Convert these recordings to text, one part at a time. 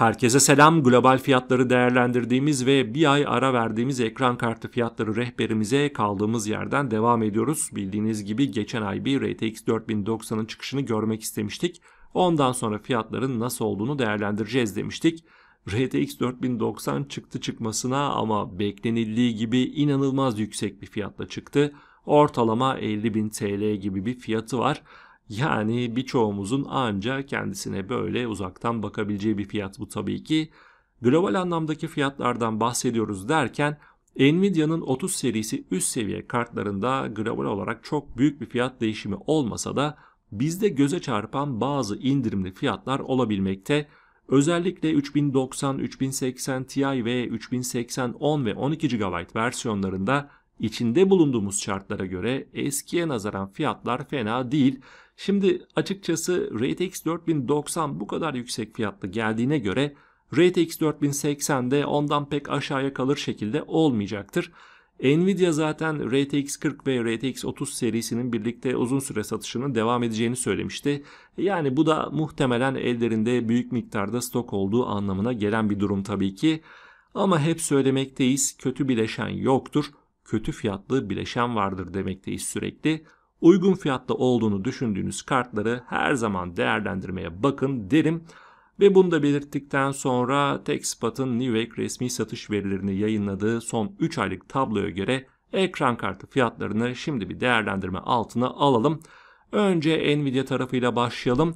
Herkese selam. Global fiyatları değerlendirdiğimiz ve bir ay ara verdiğimiz ekran kartı fiyatları rehberimize kaldığımız yerden devam ediyoruz. Bildiğiniz gibi geçen ay bir RTX 4090'ın çıkışını görmek istemiştik. Ondan sonra fiyatların nasıl olduğunu değerlendireceğiz demiştik. RTX 4090 çıktı çıkmasına ama beklenildiği gibi inanılmaz yüksek bir fiyatla çıktı. Ortalama 50.000 TL gibi bir fiyatı var. Yani birçoğumuzun anca kendisine böyle uzaktan bakabileceği bir fiyat bu tabii ki. Global anlamdaki fiyatlardan bahsediyoruz derken Nvidia'nın 30 serisi üst seviye kartlarında global olarak çok büyük bir fiyat değişimi olmasa da bizde göze çarpan bazı indirimli fiyatlar olabilmekte. Özellikle 3090, 3080 Ti ve 3080 10 ve 12 GB versiyonlarında içinde bulunduğumuz şartlara göre eskiye nazaran fiyatlar fena değil. Şimdi açıkçası RTX 4090 bu kadar yüksek fiyatlı geldiğine göre RTX 4080 de ondan pek aşağıya kalır şekilde olmayacaktır. Nvidia zaten RTX 40 ve RTX 30 serisinin birlikte uzun süre satışının devam edeceğini söylemişti. Yani bu da muhtemelen ellerinde büyük miktarda stok olduğu anlamına gelen bir durum tabii ki. Ama hep söylemekteyiz kötü bileşen yoktur, kötü fiyatlı bileşen vardır demekteyiz sürekli uygun fiyatta olduğunu düşündüğünüz kartları her zaman değerlendirmeye bakın derim. Ve bunu da belirttikten sonra TechSpot'ın Nivek resmi satış verilerini yayınladığı son 3 aylık tabloya göre ekran kartı fiyatlarını şimdi bir değerlendirme altına alalım. Önce Nvidia tarafıyla başlayalım.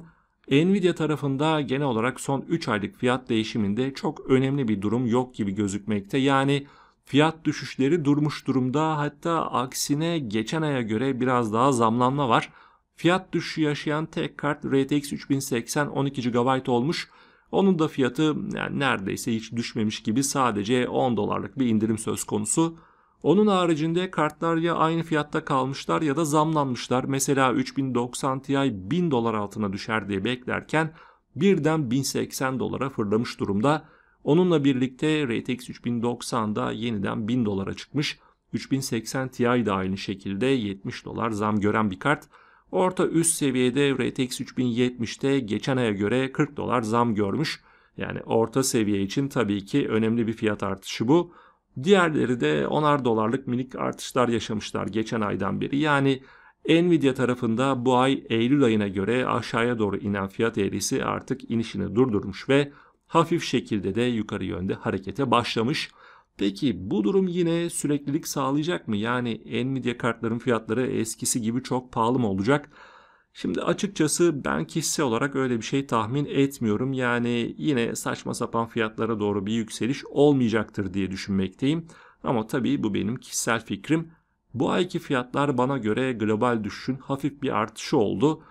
Nvidia tarafında genel olarak son 3 aylık fiyat değişiminde çok önemli bir durum yok gibi gözükmekte. Yani Fiyat düşüşleri durmuş durumda hatta aksine geçen aya göre biraz daha zamlanma var. Fiyat düşüşü yaşayan tek kart RTX 3080 12 GB olmuş. Onun da fiyatı yani neredeyse hiç düşmemiş gibi sadece 10 dolarlık bir indirim söz konusu. Onun haricinde kartlar ya aynı fiyatta kalmışlar ya da zamlanmışlar. Mesela 3090 Ti 1000 dolar altına düşer diye beklerken birden 1080 dolara fırlamış durumda. Onunla birlikte RTX 3090'da yeniden 1000 dolara çıkmış. 3080 Ti da aynı şekilde 70 dolar zam gören bir kart. Orta üst seviyede RTX 3070'te geçen aya göre 40 dolar zam görmüş. Yani orta seviye için tabii ki önemli bir fiyat artışı bu. Diğerleri de 10'ar dolarlık minik artışlar yaşamışlar geçen aydan beri. Yani Nvidia tarafında bu ay Eylül ayına göre aşağıya doğru inen fiyat eğrisi artık inişini durdurmuş ve hafif şekilde de yukarı yönde harekete başlamış. Peki bu durum yine süreklilik sağlayacak mı? Yani Nvidia kartların fiyatları eskisi gibi çok pahalı mı olacak? Şimdi açıkçası ben kişisel olarak öyle bir şey tahmin etmiyorum. Yani yine saçma sapan fiyatlara doğru bir yükseliş olmayacaktır diye düşünmekteyim. Ama tabii bu benim kişisel fikrim. Bu ayki fiyatlar bana göre global düşüşün hafif bir artışı oldu.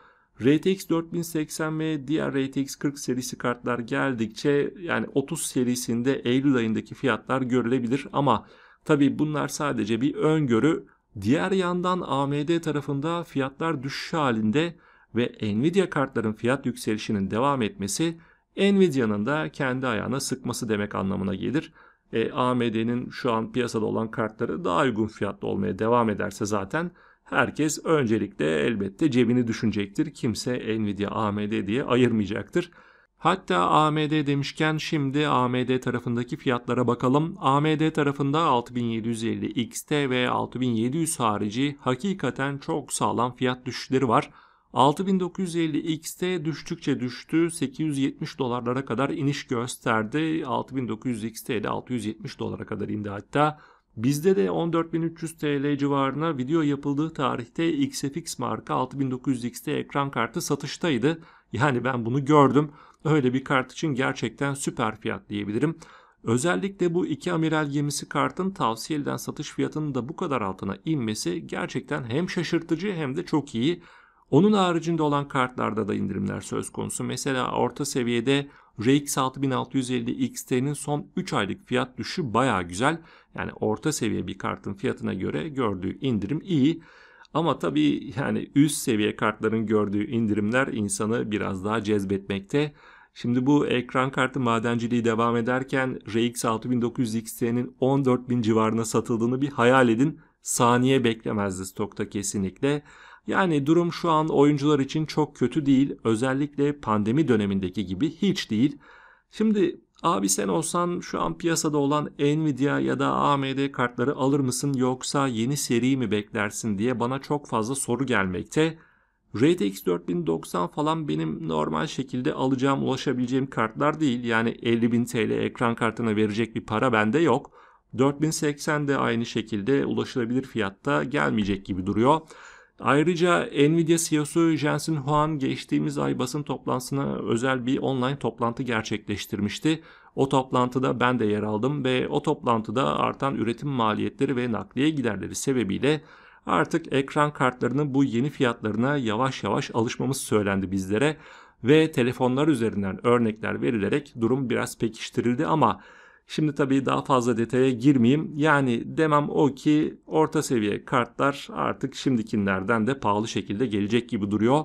RTX 4080 ve diğer RTX 40 serisi kartlar geldikçe yani 30 serisinde Eylül ayındaki fiyatlar görülebilir ama tabi bunlar sadece bir öngörü. Diğer yandan AMD tarafında fiyatlar düşüş halinde ve Nvidia kartların fiyat yükselişinin devam etmesi Nvidia'nın da kendi ayağına sıkması demek anlamına gelir. E, AMD'nin şu an piyasada olan kartları daha uygun fiyatlı olmaya devam ederse zaten herkes öncelikle elbette cebini düşünecektir. Kimse Nvidia AMD diye ayırmayacaktır. Hatta AMD demişken şimdi AMD tarafındaki fiyatlara bakalım. AMD tarafında 6750 XT ve 6700 harici hakikaten çok sağlam fiyat düşüşleri var. 6950 XT düştükçe düştü 870 dolarlara kadar iniş gösterdi. 6900 XT de 670 dolara kadar indi hatta. Bizde de 14.300 TL civarına video yapıldığı tarihte XFX marka 6900XT ekran kartı satıştaydı. Yani ben bunu gördüm. Öyle bir kart için gerçekten süper fiyat diyebilirim. Özellikle bu iki amiral gemisi kartın tavsiye edilen satış fiyatının da bu kadar altına inmesi gerçekten hem şaşırtıcı hem de çok iyi. Onun haricinde olan kartlarda da indirimler söz konusu. Mesela orta seviyede RX 6650 XT'nin son 3 aylık fiyat düşüşü baya güzel. Yani orta seviye bir kartın fiyatına göre gördüğü indirim iyi. Ama tabii yani üst seviye kartların gördüğü indirimler insanı biraz daha cezbetmekte. Şimdi bu ekran kartı madenciliği devam ederken RX 6900 XT'nin 14000 civarına satıldığını bir hayal edin. Saniye beklemezdi stokta kesinlikle. Yani durum şu an oyuncular için çok kötü değil. Özellikle pandemi dönemindeki gibi hiç değil. Şimdi abi sen olsan şu an piyasada olan Nvidia ya da AMD kartları alır mısın yoksa yeni seri mi beklersin diye bana çok fazla soru gelmekte. RTX 4090 falan benim normal şekilde alacağım ulaşabileceğim kartlar değil. Yani 50.000 TL ekran kartına verecek bir para bende yok. 4080 de aynı şekilde ulaşılabilir fiyatta gelmeyecek gibi duruyor. Ayrıca Nvidia CEO'su Jensen Huang geçtiğimiz ay basın toplantısına özel bir online toplantı gerçekleştirmişti. O toplantıda ben de yer aldım ve o toplantıda artan üretim maliyetleri ve nakliye giderleri sebebiyle artık ekran kartlarının bu yeni fiyatlarına yavaş yavaş alışmamız söylendi bizlere ve telefonlar üzerinden örnekler verilerek durum biraz pekiştirildi ama Şimdi tabii daha fazla detaya girmeyeyim. Yani demem o ki orta seviye kartlar artık şimdikinlerden de pahalı şekilde gelecek gibi duruyor.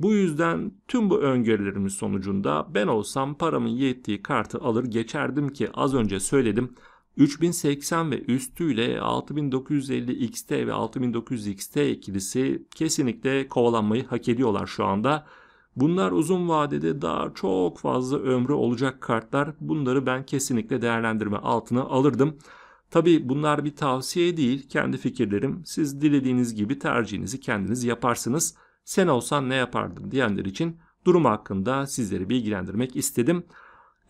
Bu yüzden tüm bu öngörülerimiz sonucunda ben olsam paramın yettiği kartı alır geçerdim ki az önce söyledim. 3080 ve üstüyle 6950 XT ve 6900 XT ikilisi kesinlikle kovalanmayı hak ediyorlar şu anda. Bunlar uzun vadede daha çok fazla ömrü olacak kartlar. Bunları ben kesinlikle değerlendirme altına alırdım. Tabi bunlar bir tavsiye değil. Kendi fikirlerim. Siz dilediğiniz gibi tercihinizi kendiniz yaparsınız. Sen olsan ne yapardın diyenler için durum hakkında sizleri bilgilendirmek istedim.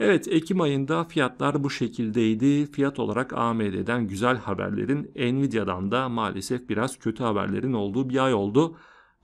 Evet Ekim ayında fiyatlar bu şekildeydi. Fiyat olarak AMD'den güzel haberlerin, Nvidia'dan da maalesef biraz kötü haberlerin olduğu bir ay oldu.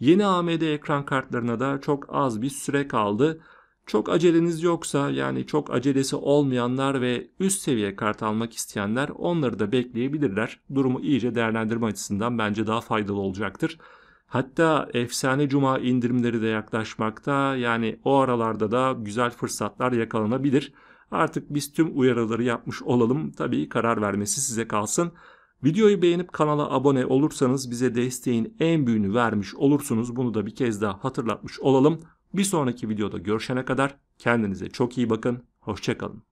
Yeni AMD ekran kartlarına da çok az bir süre kaldı. Çok aceleniz yoksa yani çok acelesi olmayanlar ve üst seviye kart almak isteyenler onları da bekleyebilirler. Durumu iyice değerlendirme açısından bence daha faydalı olacaktır. Hatta efsane cuma indirimleri de yaklaşmakta. Yani o aralarda da güzel fırsatlar yakalanabilir. Artık biz tüm uyarıları yapmış olalım. Tabii karar vermesi size kalsın. Videoyu beğenip kanala abone olursanız bize desteğin en büyüğünü vermiş olursunuz. Bunu da bir kez daha hatırlatmış olalım. Bir sonraki videoda görüşene kadar kendinize çok iyi bakın. Hoşçakalın.